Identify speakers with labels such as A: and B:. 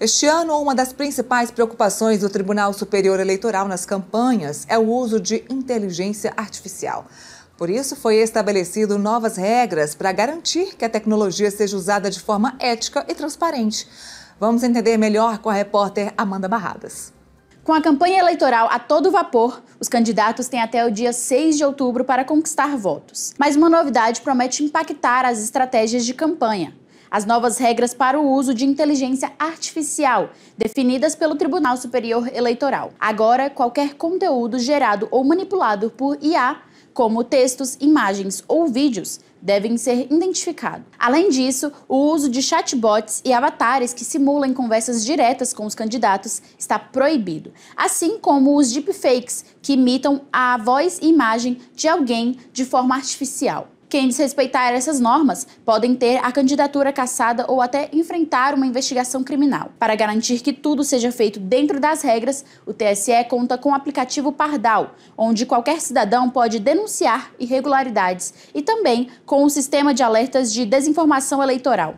A: Este ano, uma das principais preocupações do Tribunal Superior Eleitoral nas campanhas é o uso de inteligência artificial. Por isso, foi estabelecido novas regras para garantir que a tecnologia seja usada de forma ética e transparente. Vamos entender melhor com a repórter Amanda Barradas.
B: Com a campanha eleitoral a todo vapor, os candidatos têm até o dia 6 de outubro para conquistar votos. Mas uma novidade promete impactar as estratégias de campanha as novas regras para o uso de inteligência artificial, definidas pelo Tribunal Superior Eleitoral. Agora, qualquer conteúdo gerado ou manipulado por IA, como textos, imagens ou vídeos, devem ser identificados. Além disso, o uso de chatbots e avatares que simulam conversas diretas com os candidatos está proibido, assim como os deepfakes, que imitam a voz e imagem de alguém de forma artificial. Quem desrespeitar essas normas podem ter a candidatura cassada ou até enfrentar uma investigação criminal. Para garantir que tudo seja feito dentro das regras, o TSE conta com o aplicativo Pardal, onde qualquer cidadão pode denunciar irregularidades e também com o um sistema de alertas de desinformação eleitoral.